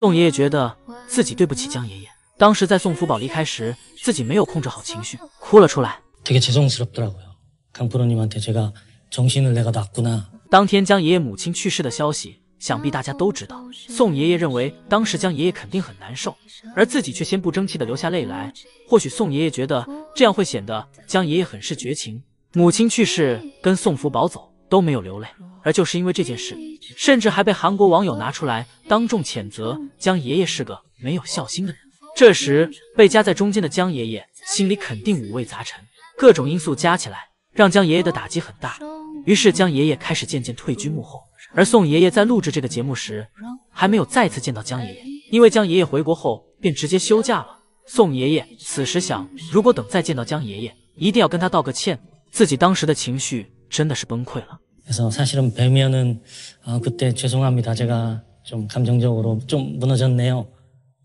宋爷爷觉得自己对不起江爷爷，当时在宋福宝离开时，自己没有控制好情绪，哭了出来。当天江爷爷母亲去世的消息，想必大家都知道。宋爷爷认为当时江爷爷肯定很难受，而自己却先不争气的流下泪来。或许宋爷爷觉得这样会显得江爷爷很是绝情。母亲去世，跟宋福宝走。都没有流泪，而就是因为这件事，甚至还被韩国网友拿出来当众谴责江爷爷是个没有孝心的人。这时被夹在中间的江爷爷心里肯定五味杂陈，各种因素加起来让江爷爷的打击很大。于是江爷爷开始渐渐退居幕后。而宋爷爷在录制这个节目时还没有再次见到江爷爷，因为江爷爷回国后便直接休假了。宋爷爷此时想，如果等再见到江爷爷，一定要跟他道个歉，自己当时的情绪。真的是崩溃了。사실은그때죄송합니다제가좀감정적으로좀무너졌네요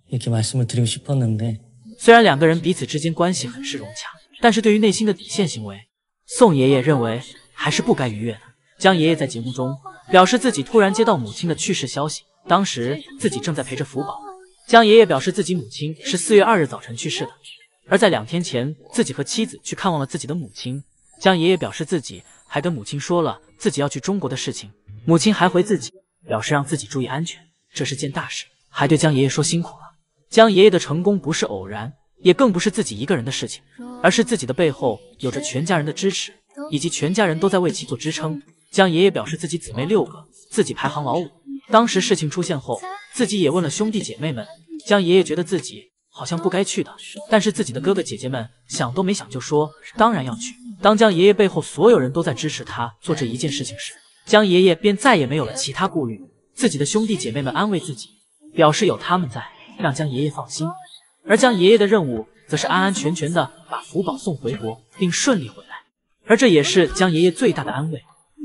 이렇게말씀을드리고싶었는 데， 虽然两个人彼此之间关系很是融洽，但是对于内心的底线行为，宋爷爷认为还是不该逾越的。江爷爷在节目中表示自己突然接到母亲的去世消息，当时自己正在陪着福宝。江爷爷表示自己母亲是四月二日早晨去世的，而在两天前自己和妻子去看望了自己的母亲。江爷爷表示自己。还跟母亲说了自己要去中国的事情，母亲还回自己，表示让自己注意安全，这是件大事。还对江爷爷说辛苦了。江爷爷的成功不是偶然，也更不是自己一个人的事情，而是自己的背后有着全家人的支持，以及全家人都在为其做支撑。江爷爷表示自己姊妹六个，自己排行老五。当时事情出现后，自己也问了兄弟姐妹们，江爷爷觉得自己好像不该去的，但是自己的哥哥姐姐们想都没想就说当然要去。当江爷爷背后所有人都在支持他做这一件事情时，江爷爷便再也没有了其他顾虑。自己的兄弟姐妹们安慰自己，表示有他们在，让江爷爷放心。而江爷爷的任务则是安安全全的把福宝送回国，并顺利回来。而这也是江爷爷最大的安慰。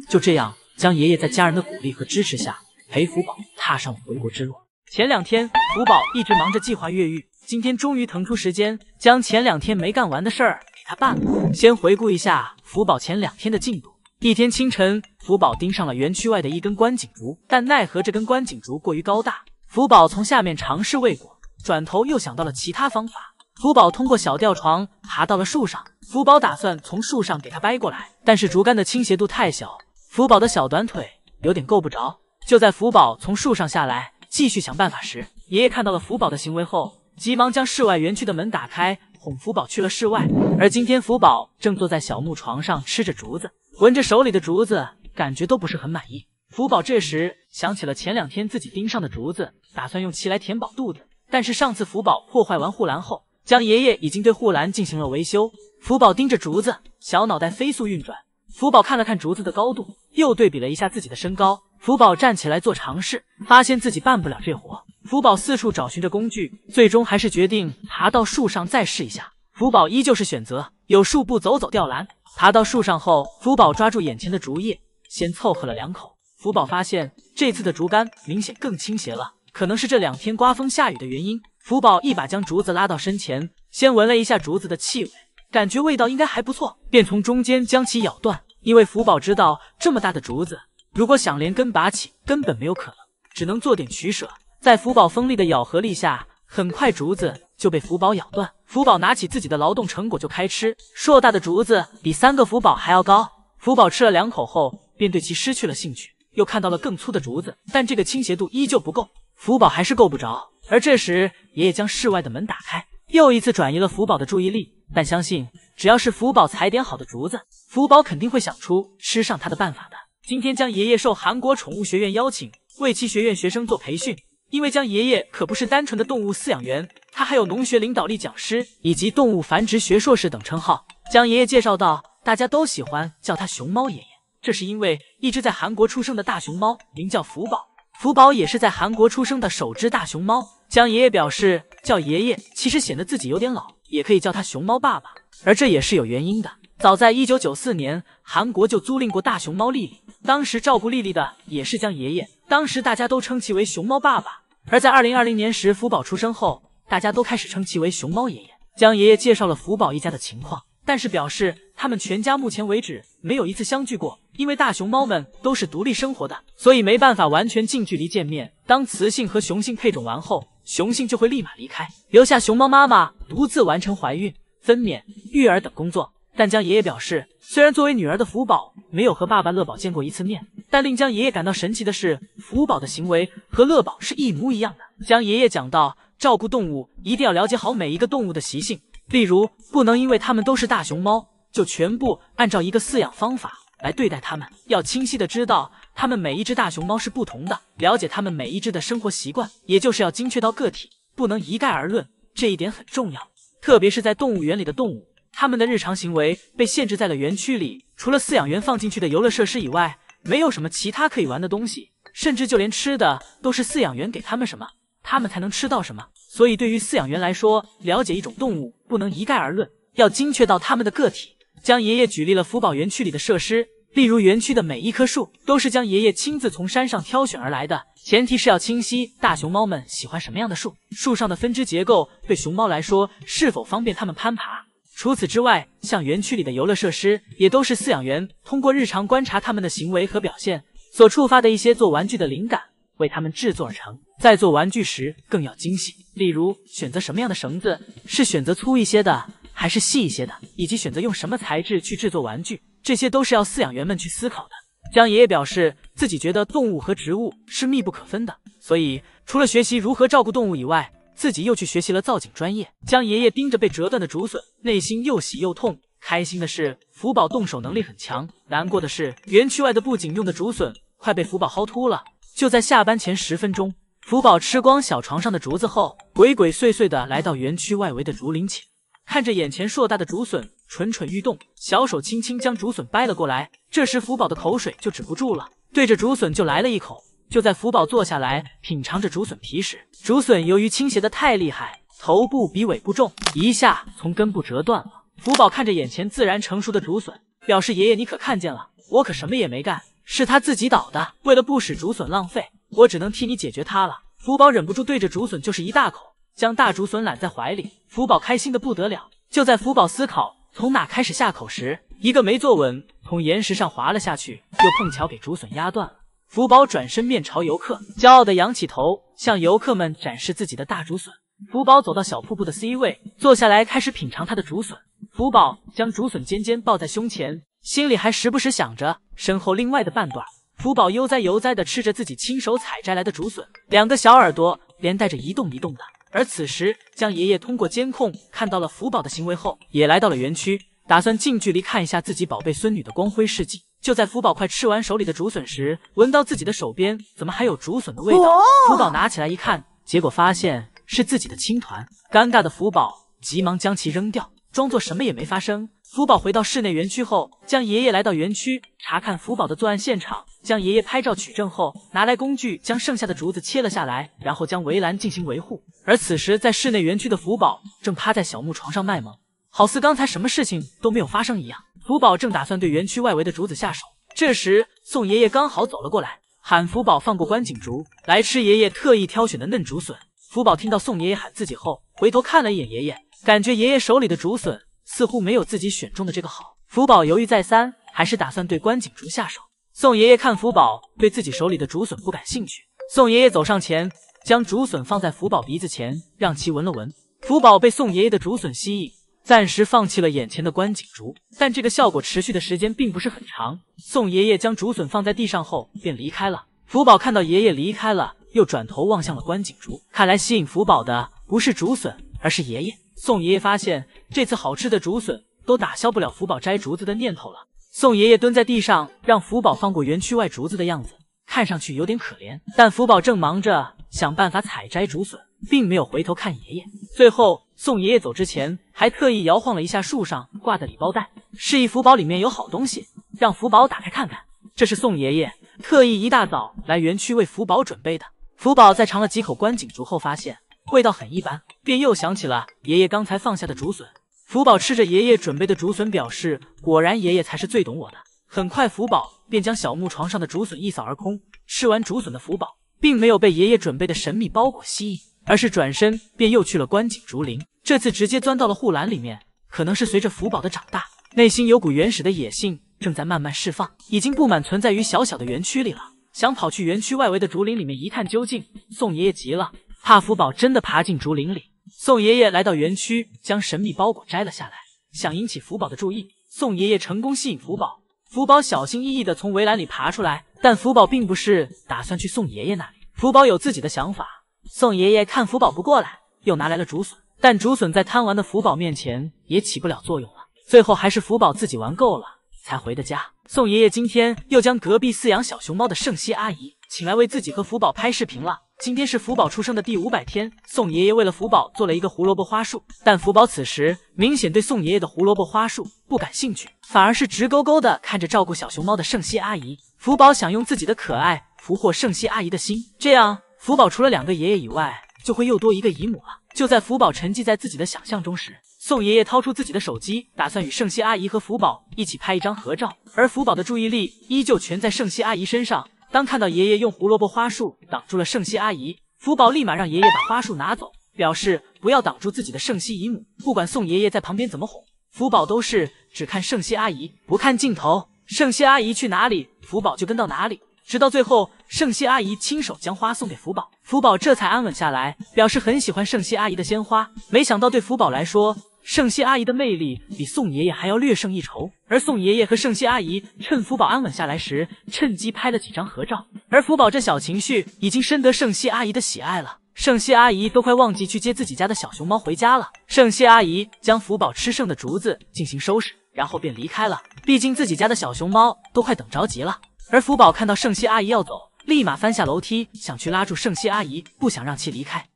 就这样，江爷爷在家人的鼓励和支持下，陪福宝踏上了回国之路。前两天，福宝一直忙着计划越狱，今天终于腾出时间，将前两天没干完的事儿。他办了。先回顾一下福宝前两天的进度。一天清晨，福宝盯上了园区外的一根观景竹，但奈何这根观景竹过于高大，福宝从下面尝试未果，转头又想到了其他方法。福宝通过小吊床爬到了树上，福宝打算从树上给它掰过来，但是竹竿的倾斜度太小，福宝的小短腿有点够不着。就在福宝从树上下来，继续想办法时，爷爷看到了福宝的行为后，急忙将室外园区的门打开。哄福宝去了室外，而今天福宝正坐在小木床上吃着竹子，闻着手里的竹子，感觉都不是很满意。福宝这时想起了前两天自己盯上的竹子，打算用其来填饱肚子。但是上次福宝破坏完护栏后，江爷爷已经对护栏进行了维修。福宝盯着竹子，小脑袋飞速运转。福宝看了看竹子的高度，又对比了一下自己的身高。福宝站起来做尝试，发现自己办不了这活。福宝四处找寻着工具，最终还是决定爬到树上再试一下。福宝依旧是选择有树步走走吊篮。爬到树上后，福宝抓住眼前的竹叶，先凑合了两口。福宝发现这次的竹竿明显更倾斜了，可能是这两天刮风下雨的原因。福宝一把将竹子拉到身前，先闻了一下竹子的气味，感觉味道应该还不错，便从中间将其咬断。因为福宝知道这么大的竹子，如果想连根拔起根本没有可能，只能做点取舍。在福宝锋利的咬合力下，很快竹子就被福宝咬断。福宝拿起自己的劳动成果就开吃。硕大的竹子比三个福宝还要高。福宝吃了两口后，便对其失去了兴趣。又看到了更粗的竹子，但这个倾斜度依旧不够，福宝还是够不着。而这时，爷爷将室外的门打开，又一次转移了福宝的注意力。但相信，只要是福宝踩点好的竹子，福宝肯定会想出吃上它的办法的。今天将爷爷受韩国宠物学院邀请，为其学院学生做培训。因为江爷爷可不是单纯的动物饲养员，他还有农学领导力讲师以及动物繁殖学硕士等称号。江爷爷介绍道：“大家都喜欢叫他熊猫爷爷，这是因为一只在韩国出生的大熊猫名叫福宝，福宝也是在韩国出生的首只大熊猫。”江爷爷表示：“叫爷爷其实显得自己有点老，也可以叫他熊猫爸爸，而这也是有原因的。”早在一九九四年，韩国就租赁过大熊猫丽丽，当时照顾丽丽的也是江爷爷，当时大家都称其为熊猫爸爸。而在二零二零年时，福宝出生后，大家都开始称其为熊猫爷爷。江爷爷介绍了福宝一家的情况，但是表示他们全家目前为止没有一次相聚过，因为大熊猫们都是独立生活的，所以没办法完全近距离见面。当雌性和雄性配种完后，雄性就会立马离开，留下熊猫妈妈独自完成怀孕、分娩、育儿等工作。但江爷爷表示，虽然作为女儿的福宝没有和爸爸乐宝见过一次面，但令江爷爷感到神奇的是，福宝的行为和乐宝是一模一样的。江爷爷讲到，照顾动物一定要了解好每一个动物的习性，例如不能因为它们都是大熊猫，就全部按照一个饲养方法来对待它们。要清晰的知道，它们每一只大熊猫是不同的，了解它们每一只的生活习惯，也就是要精确到个体，不能一概而论。这一点很重要，特别是在动物园里的动物。他们的日常行为被限制在了园区里，除了饲养员放进去的游乐设施以外，没有什么其他可以玩的东西，甚至就连吃的都是饲养员给他们什么，他们才能吃到什么。所以对于饲养员来说，了解一种动物不能一概而论，要精确到他们的个体。江爷爷举例了福宝园区里的设施，例如园区的每一棵树都是江爷爷亲自从山上挑选而来的，前提是要清晰大熊猫们喜欢什么样的树，树上的分支结构对熊猫来说是否方便它们攀爬。除此之外，像园区里的游乐设施，也都是饲养员通过日常观察它们的行为和表现，所触发的一些做玩具的灵感，为它们制作而成。在做玩具时，更要精细。例如，选择什么样的绳子，是选择粗一些的，还是细一些的？以及选择用什么材质去制作玩具，这些都是要饲养员们去思考的。江爷爷表示，自己觉得动物和植物是密不可分的，所以除了学习如何照顾动物以外，自己又去学习了造景专业。江爷爷盯着被折断的竹笋，内心又喜又痛。开心的是福宝动手能力很强，难过的是园区外的布景用的竹笋快被福宝薅秃了。就在下班前十分钟，福宝吃光小床上的竹子后，鬼鬼祟祟的来到园区外围的竹林前，看着眼前硕大的竹笋，蠢蠢欲动，小手轻轻将竹笋掰了过来。这时福宝的口水就止不住了，对着竹笋就来了一口。就在福宝坐下来品尝着竹笋皮时，竹笋由于倾斜的太厉害，头部比尾部重，一下从根部折断了。福宝看着眼前自然成熟的竹笋，表示：“爷爷，你可看见了，我可什么也没干，是他自己倒的。为了不使竹笋浪费，我只能替你解决它了。”福宝忍不住对着竹笋就是一大口，将大竹笋揽在怀里。福宝开心的不得了。就在福宝思考从哪开始下口时，一个没坐稳，从岩石上滑了下去，又碰巧给竹笋压断了。福宝转身面朝游客，骄傲地仰起头，向游客们展示自己的大竹笋。福宝走到小瀑布的 C 位，坐下来开始品尝他的竹笋。福宝将竹笋尖尖抱在胸前，心里还时不时想着身后另外的半段。福宝悠哉悠哉地吃着自己亲手采摘来的竹笋，两个小耳朵连带着一动一动的。而此时，江爷爷通过监控看到了福宝的行为后，也来到了园区。打算近距离看一下自己宝贝孙女的光辉事迹。就在福宝快吃完手里的竹笋时，闻到自己的手边怎么还有竹笋的味道？福宝拿起来一看，结果发现是自己的青团，尴尬的福宝急忙将其扔掉，装作什么也没发生。福宝回到室内园区后，将爷爷来到园区查看福宝的作案现场，将爷爷拍照取证后，拿来工具将剩下的竹子切了下来，然后将围栏进行维护。而此时在室内园区的福宝正趴在小木床上卖萌。好似刚才什么事情都没有发生一样，福宝正打算对园区外围的竹子下手，这时宋爷爷刚好走了过来，喊福宝放过观景竹，来吃爷爷特意挑选的嫩竹笋。福宝听到宋爷爷喊自己后，回头看了一眼爷爷，感觉爷爷手里的竹笋似乎没有自己选中的这个好。福宝犹豫再三，还是打算对观景竹下手。宋爷爷看福宝对自己手里的竹笋不感兴趣，宋爷爷走上前，将竹笋放在福宝鼻子前，让其闻了闻。福宝被宋爷爷的竹笋吸引。暂时放弃了眼前的观景竹，但这个效果持续的时间并不是很长。宋爷爷将竹笋放在地上后便离开了。福宝看到爷爷离开了，又转头望向了观景竹。看来吸引福宝的不是竹笋，而是爷爷。宋爷爷发现这次好吃的竹笋都打消不了福宝摘竹子的念头了。宋爷爷蹲在地上，让福宝放过园区外竹子的样子，看上去有点可怜。但福宝正忙着想办法采摘竹笋，并没有回头看爷爷。最后。宋爷爷走之前还特意摇晃了一下树上挂的礼包袋，示意福宝里面有好东西，让福宝打开看看。这是宋爷爷特意一大早来园区为福宝准备的。福宝在尝了几口观景竹后，发现味道很一般，便又想起了爷爷刚才放下的竹笋。福宝吃着爷爷准备的竹笋，表示果然爷爷才是最懂我的。很快，福宝便将小木床上的竹笋一扫而空。吃完竹笋的福宝，并没有被爷爷准备的神秘包裹吸引。而是转身便又去了观景竹林，这次直接钻到了护栏里面。可能是随着福宝的长大，内心有股原始的野性正在慢慢释放，已经不满存在于小小的园区里了，想跑去园区外围的竹林里面一探究竟。宋爷爷急了，怕福宝真的爬进竹林里。宋爷爷来到园区，将神秘包裹摘了下来，想引起福宝的注意。宋爷爷成功吸引福宝，福宝小心翼翼地从围栏里爬出来，但福宝并不是打算去宋爷爷那里，福宝有自己的想法。宋爷爷看福宝不过来，又拿来了竹笋，但竹笋在贪玩的福宝面前也起不了作用了。最后还是福宝自己玩够了才回的家。宋爷爷今天又将隔壁饲养小熊猫的圣熙阿姨请来为自己和福宝拍视频了。今天是福宝出生的第五百天，宋爷爷为了福宝做了一个胡萝卜花束，但福宝此时明显对宋爷爷的胡萝卜花束不感兴趣，反而是直勾勾的看着照顾小熊猫的圣熙阿姨。福宝想用自己的可爱俘获圣熙阿姨的心，这样。福宝除了两个爷爷以外，就会又多一个姨母了。就在福宝沉浸在自己的想象中时，宋爷爷掏出自己的手机，打算与圣熙阿姨和福宝一起拍一张合照。而福宝的注意力依旧全在圣熙阿姨身上。当看到爷爷用胡萝卜花束挡住了圣熙阿姨，福宝立马让爷爷把花束拿走，表示不要挡住自己的圣熙姨母。不管宋爷爷在旁边怎么哄，福宝都是只看圣熙阿姨，不看镜头。圣熙阿姨去哪里，福宝就跟到哪里，直到最后。圣熙阿姨亲手将花送给福宝，福宝这才安稳下来，表示很喜欢圣熙阿姨的鲜花。没想到对福宝来说，圣熙阿姨的魅力比宋爷爷还要略胜一筹。而宋爷爷和圣熙阿姨趁福宝安稳下来时，趁机拍了几张合照。而福宝这小情绪已经深得圣熙阿姨的喜爱了，圣熙阿姨都快忘记去接自己家的小熊猫回家了。圣熙阿姨将福宝吃剩的竹子进行收拾，然后便离开了，毕竟自己家的小熊猫都快等着急了。而福宝看到圣熙阿姨要走。立马翻下楼梯，想去拉住圣熙阿姨，不想让其离开。